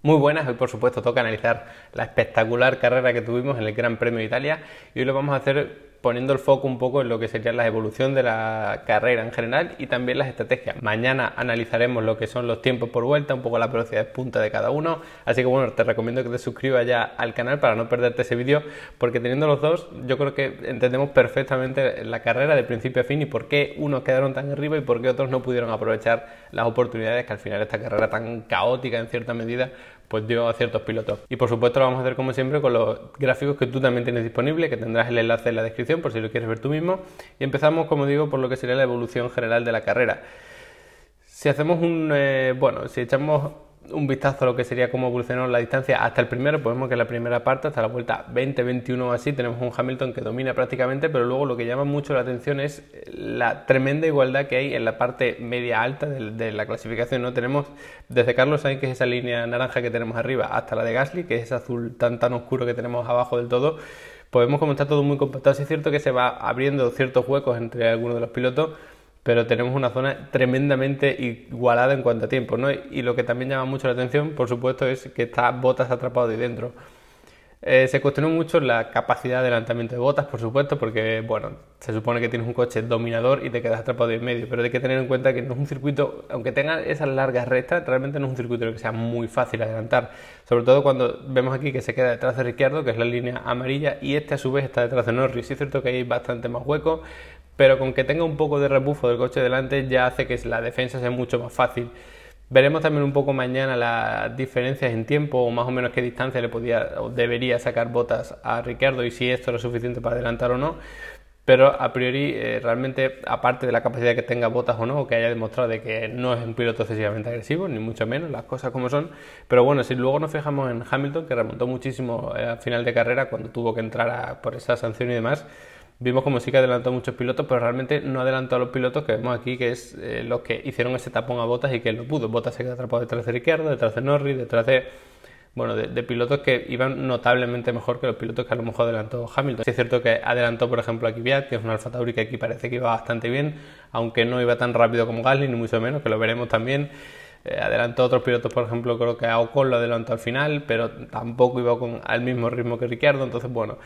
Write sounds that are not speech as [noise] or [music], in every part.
Muy buenas, hoy por supuesto toca analizar la espectacular carrera que tuvimos en el Gran Premio de Italia y hoy lo vamos a hacer poniendo el foco un poco en lo que sería la evolución de la carrera en general y también las estrategias. Mañana analizaremos lo que son los tiempos por vuelta, un poco la velocidad de punta de cada uno. Así que bueno, te recomiendo que te suscribas ya al canal para no perderte ese vídeo, porque teniendo los dos, yo creo que entendemos perfectamente la carrera de principio a fin y por qué unos quedaron tan arriba y por qué otros no pudieron aprovechar las oportunidades que al final esta carrera tan caótica en cierta medida pues dio a ciertos pilotos. Y por supuesto lo vamos a hacer como siempre con los gráficos que tú también tienes disponible, que tendrás el enlace en la descripción por si lo quieres ver tú mismo. Y empezamos, como digo, por lo que sería la evolución general de la carrera. Si hacemos un, eh, bueno, si echamos un vistazo a lo que sería cómo evolucionó la distancia hasta el primero, podemos pues que en la primera parte, hasta la vuelta 20, 21 o así, tenemos un Hamilton que domina prácticamente, pero luego lo que llama mucho la atención es la tremenda igualdad que hay en la parte media alta de, la clasificación. No tenemos desde Carlos Sainz, que es esa línea naranja que tenemos arriba, hasta la de Gasly, que es ese azul tan tan oscuro que tenemos abajo del todo. Podemos pues comentar está todo muy compactado. Sí es cierto que se va abriendo ciertos huecos entre algunos de los pilotos pero tenemos una zona tremendamente igualada en cuanto a tiempo, ¿no? Y lo que también llama mucho la atención, por supuesto, es que está Botas atrapado ahí dentro. Eh, se cuestionó mucho la capacidad de adelantamiento de botas, por supuesto, porque bueno, se supone que tienes un coche dominador y te quedas atrapado en medio, pero hay que tener en cuenta que no es un circuito, aunque tenga esas largas rectas, realmente no es un circuito en que sea muy fácil adelantar. Sobre todo cuando vemos aquí que se queda detrás de Ricciardo, que es la línea amarilla, y este a su vez está detrás de Norris. es cierto que hay bastante más hueco, pero con que tenga un poco de rebufo del coche delante ya hace que la defensa sea mucho más fácil. Veremos también un poco mañana las diferencias en tiempo o más o menos qué distancia le podía o debería sacar botas a Ricardo y si esto era suficiente para adelantar o no. Pero a priori, eh, realmente, aparte de la capacidad que tenga botas o no, que haya demostrado de que no es un piloto excesivamente agresivo, ni mucho menos, las cosas como son. Pero bueno, si luego nos fijamos en Hamilton, que remontó muchísimo eh, al final de carrera cuando tuvo que entrar por esa sanción y demás, Vimos como sí que adelantó muchos pilotos, pero realmente no adelantó a los pilotos que vemos aquí, que es eh, los que hicieron ese tapón a Botas y que lo pudo. Botas se quedó atrapado detrás de Ricciardo, detrás de Norris, detrás de bueno, de, pilotos que iban notablemente mejor que los pilotos que a lo mejor adelantó Hamilton. es cierto que adelantó, por ejemplo, a Kvyat, que es un Alfa Tauri que aquí parece que iba bastante bien, aunque no iba tan rápido como Gasly, ni mucho menos, que lo veremos también. Eh, adelantó a otros pilotos, por ejemplo, creo que a Ocon lo adelantó al final, pero tampoco iba con, al mismo ritmo que Ricciardo, entonces, bueno...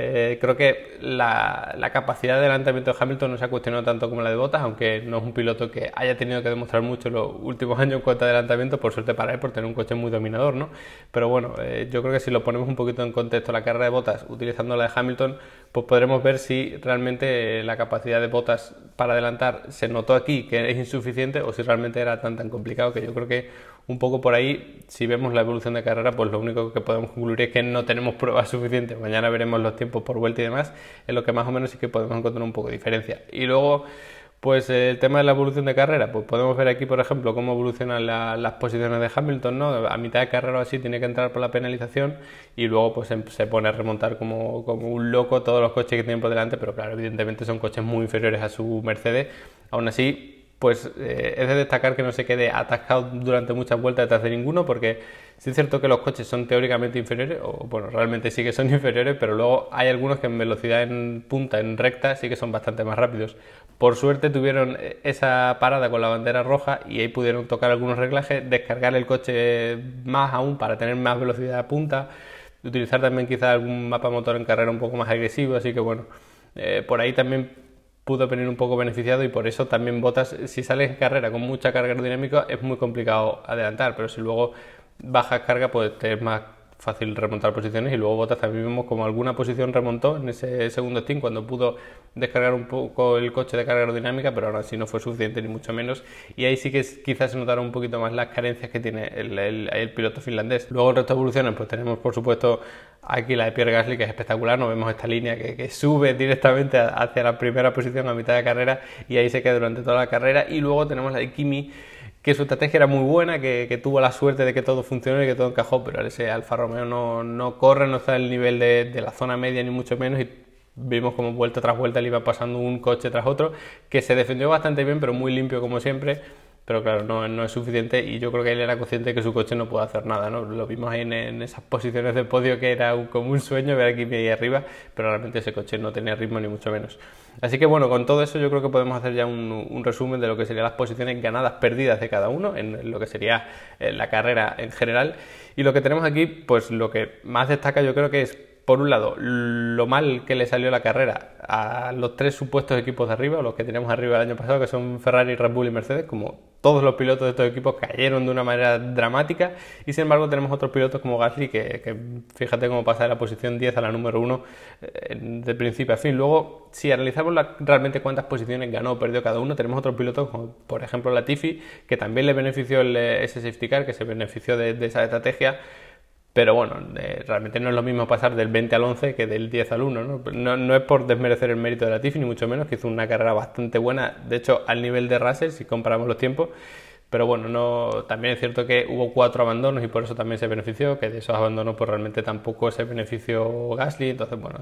Eh, creo que la, capacidad de adelantamiento de Hamilton no se ha cuestionado tanto como la de Bottas, aunque no es un piloto que haya tenido que demostrar mucho en los últimos [laughs] años en cuanto a adelantamiento, por suerte para él, por tener un coche muy dominador, ¿no? Pero bueno, eh, yo creo que si lo ponemos un poquito en contexto la carrera de Bottas utilizando la de Hamilton, pues podremos ver si realmente eh, la capacidad de Bottas para adelantar se notó aquí que es insuficiente o si realmente era tan tan complicado que yo creo que un poco por ahí, si vemos la evolución de carrera, pues lo único que podemos concluir es que no tenemos [laughs] pruebas suficientes. Mañana veremos los tiempos por vuelta y demás, en lo que más o menos sí que podemos encontrar un poco de diferencia. Y luego, pues eh, el tema de la evolución de carrera, pues podemos ver aquí, por ejemplo, cómo evolucionan las posiciones de Hamilton, ¿no? A mitad de carrera o así tiene que entrar por la penalización y luego pues em, se, pone a remontar como, como, un loco todos los coches que tienen por delante, pero claro, evidentemente son coches muy inferiores a su Mercedes. Aún así, pues es eh, de destacar que no se quede atascado durante muchas vueltas detrás de ninguno, porque sí es cierto que los coches son teóricamente inferiores, o bueno, realmente sí que son [laughs] inferiores, pero luego hay algunos que en velocidad en punta, en recta, sí que son bastante más rápidos. Por suerte tuvieron eh, esa parada con la bandera roja y ahí pudieron tocar algunos reglajes, descargar el coche más aún para tener más velocidad a punta, utilizar también quizás algún mapa motor en carrera un poco más agresivo, así que bueno, eh, por ahí también pudo venir un poco beneficiado y por eso también Botas, si sales en carrera con mucha carga aerodinámica es muy complicado adelantar, pero si luego bajas carga pues te es más fácil remontar posiciones y luego Botas también vimos como alguna posición remontó en ese segundo stint cuando pudo descargar un poco el coche de carga aerodinámica, pero ahora sí no fue suficiente ni mucho menos y ahí sí que quizás se notaron un poquito más las carencias que tiene el, piloto finlandés. Luego el resto de evoluciones pues tenemos por supuesto aquí la de Pierre Gasly que es espectacular, nos vemos esta línea que, sube directamente hacia la primera posición a mitad de carrera y ahí se queda durante toda la carrera y luego tenemos la de Kimi que su estrategia era muy buena, que, tuvo la suerte de que todo funcionó y que todo encajó, pero ese Alfa Romeo no, corre, no está en el nivel de, de, la zona media ni mucho menos y vimos como vuelta tras vuelta le iba pasando un coche tras otro, que se defendió bastante bien, pero muy limpio como siempre pero claro, no, no, es suficiente y yo creo que él era consciente que su coche no puede hacer nada, ¿no? Lo vimos ahí en, esas posiciones de podio que era como un sueño ver aquí ahí arriba, pero realmente ese coche no tenía ritmo ni mucho menos. Así que bueno, con todo eso yo creo que podemos hacer ya un, un resumen de lo que serían las posiciones ganadas, perdidas de cada uno, en lo que sería eh, la carrera en general. Y lo que tenemos aquí, pues lo que más destaca yo creo que es por un lado, lo mal que le salió la carrera a los tres supuestos equipos de arriba, los que tenemos arriba el año pasado, que son Ferrari, Red Bull y Mercedes, como todos los pilotos de estos equipos cayeron de una manera dramática, y sin embargo tenemos otros pilotos como Gasly, que, fíjate cómo pasa de la posición 10 a la número 1 eh, de principio a fin. Luego, si analizamos realmente cuántas posiciones ganó o perdió cada uno, tenemos otros pilotos como por ejemplo Latifi, que también le benefició el, eh, ese safety car, que se benefició de esa estrategia pero bueno, eh, realmente no es lo mismo pasar del 20 al 11 que del 10 al 1. ¿no? No, no es por desmerecer el mérito de la ni mucho menos, que hizo una carrera bastante buena. De hecho, al nivel de Russell, si comparamos los tiempos, pero bueno, no, también es cierto que hubo cuatro abandonos y por eso también se benefició, que de esos abandonos pues realmente tampoco se benefició Gasly, entonces bueno,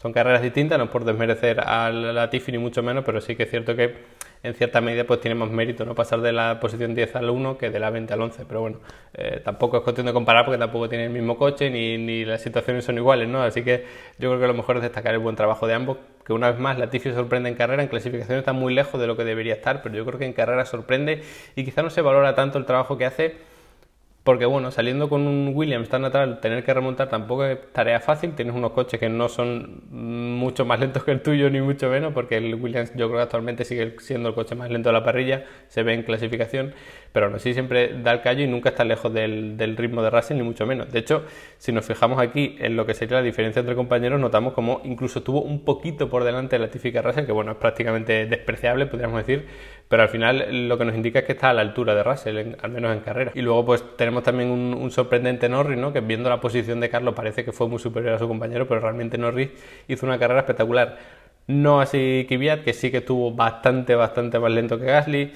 son, carreras distintas, no por desmerecer a la Tiffany mucho menos, pero sí que es cierto que en cierta medida pues tiene más mérito no pasar de la posición 10 al 1 que de la 20 al 11, pero bueno, eh, tampoco es cuestión de comparar porque tampoco tiene el mismo coche ni, ni las situaciones son iguales, ¿no? Así que yo creo que lo mejor es destacar el buen trabajo de ambos, que una vez más Latifi sorprende en carrera, en clasificación está muy lejos de lo que debería estar, pero yo creo que en carrera sorprende y quizá no se valora tanto el trabajo que hace, porque bueno, saliendo con un Williams tan atrás, tener que remontar tampoco es tarea fácil, tienes unos coches que no son mucho más lentos que el tuyo, ni mucho menos, porque el Williams yo creo que actualmente sigue siendo el coche más lento de la parrilla, se ve en clasificación, pero no así siempre da el callo y nunca está lejos del, ritmo de Russell, ni mucho menos. De hecho, si nos fijamos aquí en lo que sería la diferencia entre compañeros, notamos como incluso estuvo un poquito por delante de la típica Russell, que bueno, es prácticamente despreciable, podríamos decir, pero al final lo que nos indica es que está a la altura de Russell, al menos en carrera. Y luego pues tenemos también un, sorprendente Norris, ¿no? que viendo la posición de Carlos parece que fue muy superior a su compañero, pero realmente Norris hizo una carrera espectacular. No así Kvyat, que sí que estuvo bastante, bastante más lento que Gasly.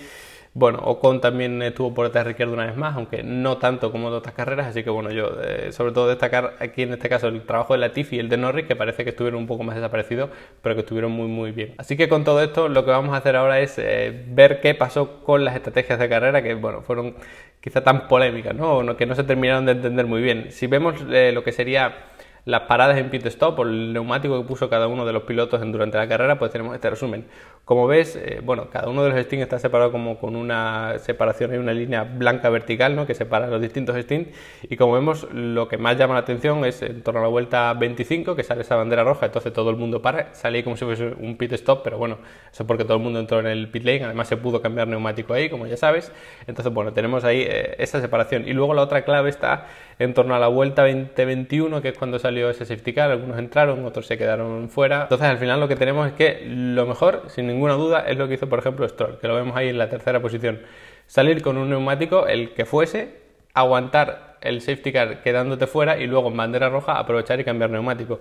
Bueno, Ocon también estuvo por detrás de una vez más, aunque no tanto como en otras carreras, así que bueno, yo eh, sobre todo destacar aquí en este caso el trabajo de Latifi y el de Norris, que parece que estuvieron un poco más desaparecidos, pero que estuvieron muy muy bien. Así que con todo esto lo que vamos a hacer ahora es eh, ver qué pasó con las estrategias de carrera, que bueno, fueron quizá tan polémicas, ¿no? O que no se terminaron de entender muy bien. Si vemos eh, lo que sería las paradas en pit stop o el neumático que puso cada uno de los pilotos durante la carrera, pues tenemos este resumen. Como ves, eh, bueno, cada uno de los strings está separado como con una separación, hay una línea blanca vertical ¿no? que separa los distintos strings y como vemos lo que más llama la atención es en torno a la vuelta 25 que sale esa bandera roja, entonces todo el mundo para, sale ahí como si fuese un pit stop, pero bueno, eso porque todo el mundo entró en el pit lane, además se pudo cambiar neumático ahí, como ya sabes, entonces bueno, tenemos ahí eh, esa separación y luego la otra clave está en torno a la vuelta 2021 que es cuando salió ese safety car, algunos entraron, otros se quedaron fuera, entonces al final lo que tenemos es que lo mejor, sin ninguna duda es lo que hizo, por ejemplo, Stroll, que lo vemos ahí en la tercera posición. Salir con un neumático, el que fuese, aguantar el safety car quedándote fuera y luego en bandera roja aprovechar y cambiar neumático.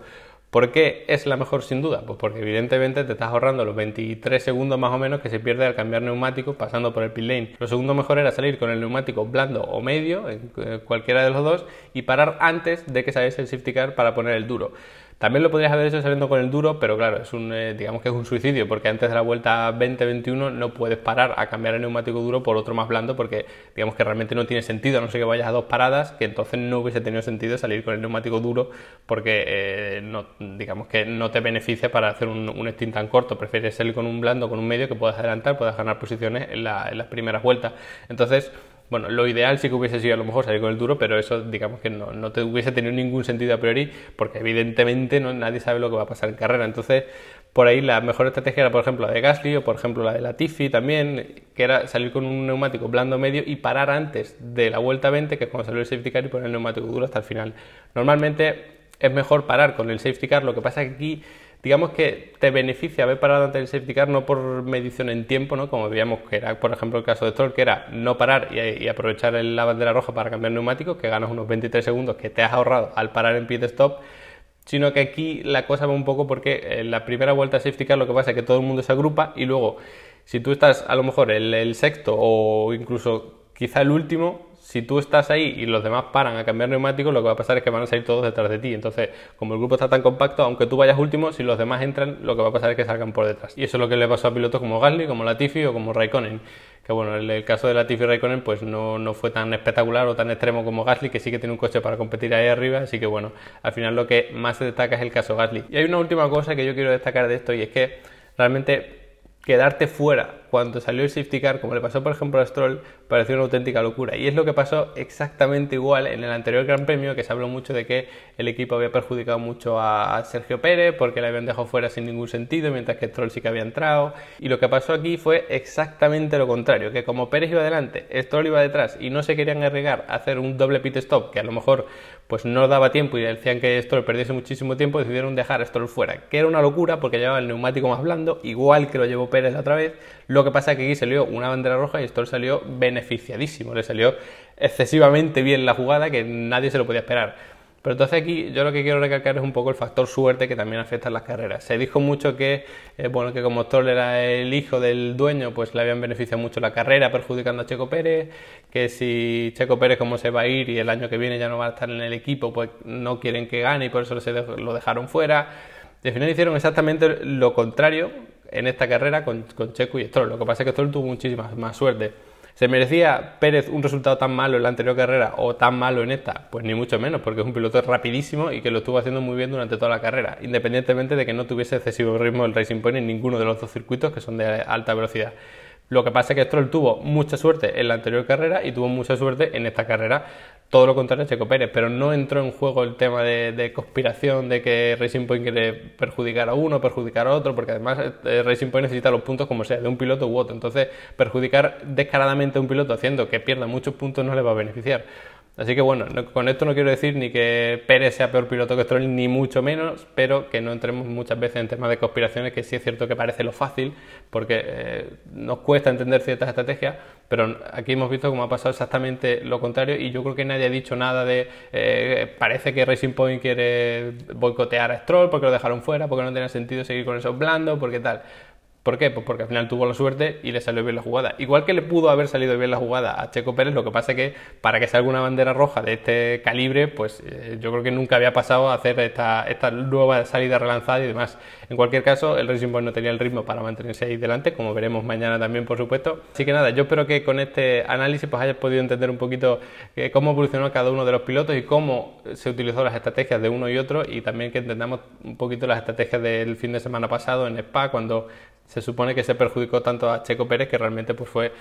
¿Por qué es la mejor sin duda? Pues porque evidentemente te estás ahorrando los 23 segundos más o menos que se pierde al cambiar neumático pasando por el pit lane. Lo segundo mejor era salir con el neumático blando o medio, en eh, cualquiera de los dos, y parar antes de que saliese el safety car para poner el duro. También lo podrías haber hecho saliendo con el duro, pero claro, es un, eh, digamos que es un suicidio, porque antes de la vuelta 20-21 no puedes parar a cambiar el neumático duro por otro más blando, porque digamos que realmente no tiene sentido, a no ser que vayas a dos paradas, que entonces no hubiese tenido sentido salir con el neumático duro, porque eh, no, digamos que no te beneficia para hacer un, un stint tan corto, prefieres salir con un blando, con un medio que puedas adelantar, puedas ganar posiciones en, en las primeras vueltas. Entonces, bueno, lo ideal sí que hubiese sido a lo mejor salir con el duro, pero eso digamos que no, no te hubiese tenido ningún sentido a priori, porque evidentemente nadie sabe lo que va a pasar en carrera. Entonces, por ahí la mejor estrategia era, por ejemplo, la de Gasly o, por ejemplo, la de la Latifi también, que era salir con un neumático blando medio y parar antes de la vuelta 20, que es cuando salir el safety car, y poner el neumático duro hasta el final. Normalmente es mejor parar con el safety car, lo que pasa es que aquí digamos que te beneficia haber parado antes del safety car no por medición en tiempo, ¿no? Como veíamos que era, por ejemplo, el caso de Stroll, que era no parar y, aprovechar la bandera roja para cambiar neumático, que ganas unos 23 segundos que te has ahorrado al parar en pit stop, sino que aquí la cosa va un poco porque en eh, la primera vuelta de safety car lo que pasa es que todo el mundo se agrupa y luego si tú estás a lo mejor el, el sexto o incluso quizá el último, si tú estás ahí y los demás paran a cambiar neumáticos, lo que va a pasar es que van a salir todos detrás de ti. Entonces, como el grupo está tan compacto, aunque tú vayas último, si los demás entran, lo que va a pasar es que salgan por detrás. Y eso es lo que le pasó a pilotos como Gasly, como Latifi o como Raikkonen. Que bueno, el, caso de Latifi y Raikkonen pues no, no, fue tan espectacular o tan extremo como Gasly, que sí que tiene un coche para competir ahí arriba. Así que bueno, al final lo que más se destaca es el caso Gasly. Y hay una última cosa que yo quiero destacar de esto y es que realmente quedarte fuera cuando salió el safety car, como le pasó por ejemplo a Stroll, pareció una auténtica locura. Y es lo que pasó exactamente igual en el anterior Gran Premio, que se habló mucho de que el equipo había perjudicado mucho a, Sergio Pérez porque le habían dejado fuera sin ningún sentido, mientras que Stroll sí que había entrado. Y lo que pasó aquí fue exactamente lo contrario, que como Pérez iba adelante, Stroll iba detrás y no se querían arriesgar a hacer un doble pit stop, que a lo mejor pues no daba tiempo y decían que Stroll perdiese muchísimo tiempo, decidieron dejar a Stroll fuera, que era una locura porque llevaba el neumático más blando, igual que lo llevó Pérez la otra vez. Lo que pasa es que aquí salió una bandera roja y Stoll salió beneficiadísimo, le salió excesivamente bien la jugada que nadie se lo podía esperar. Pero entonces aquí yo lo que quiero recalcar es un poco el factor suerte que también afecta en las carreras. Se dijo mucho que, eh, bueno, que como Stoll era el hijo del dueño, pues le habían beneficiado mucho la carrera perjudicando a Checo Pérez, que si Checo Pérez como se va a ir y el año que viene ya no va a estar en el equipo, pues no quieren que gane y por eso lo dejaron fuera. Y al final hicieron exactamente lo contrario en esta carrera con, con Checo y Stroll. Lo que pasa es que Stroll tuvo muchísima más suerte. ¿Se merecía Pérez un resultado tan malo en la anterior carrera o tan malo en esta? Pues ni mucho menos, porque es un piloto rapidísimo y que lo estuvo haciendo muy bien durante toda la carrera, independientemente de que no tuviese excesivo ritmo el Racing Point en ninguno de los dos circuitos que son de alta velocidad. Lo que pasa es que Stroll tuvo mucha suerte en la anterior carrera y tuvo mucha suerte en esta carrera. Todo lo contrario Checo Pérez, pero no entró en juego el tema de, conspiración, de que Racing Point quiere perjudicar a uno, perjudicar a otro, porque además eh, Racing Point necesita los puntos como sea, de un piloto u otro. Entonces, perjudicar descaradamente a un piloto haciendo que pierda muchos puntos no le va a beneficiar. Así que bueno, con esto no quiero decir ni que Pérez sea peor piloto que Stroll, ni mucho menos, pero que no entremos muchas veces en temas de conspiraciones, que sí es cierto que parece lo fácil, porque eh, nos cuesta entender ciertas estrategias, pero aquí hemos visto cómo ha pasado exactamente lo contrario y yo creo que nadie ha dicho nada de eh, parece que Racing Point quiere boicotear a Stroll porque lo dejaron fuera, porque no tenía sentido seguir con esos blandos, porque tal. ¿Por qué? Pues porque al final tuvo la suerte y le salió bien la jugada. Igual que le pudo haber salido bien la jugada a Checo Pérez, lo que pasa es que para que salga una bandera roja de este calibre, pues eh, yo creo que nunca había pasado a hacer esta, esta, nueva salida relanzada y demás. En cualquier caso, el Racing Point no tenía el ritmo para mantenerse ahí delante, como veremos mañana también, por supuesto. Así que nada, yo espero que con este análisis pues hayas podido entender un poquito eh, cómo evolucionó cada uno de los pilotos y cómo se utilizó las estrategias de uno y otro y también que entendamos un poquito las estrategias del fin de semana pasado en Spa, cuando se supone que se perjudicó tanto a Checo Pérez que realmente pues fue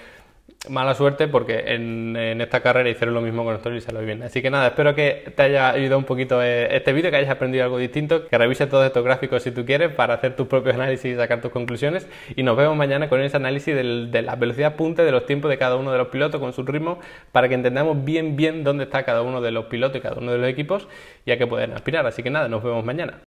mala suerte porque en, esta carrera hicieron lo mismo con nosotros y se lo bien. Así que nada, espero que te haya ayudado un poquito eh, este vídeo, que hayas aprendido algo distinto, que revises todos estos gráficos si tú quieres para hacer tus propios análisis y sacar tus conclusiones. Y nos vemos mañana con ese análisis de la velocidad punta de los tiempos de cada uno de los pilotos con su ritmo para que entendamos bien bien dónde está cada uno de los pilotos y cada uno de los equipos ya que pueden aspirar. Así que nada, nos vemos mañana.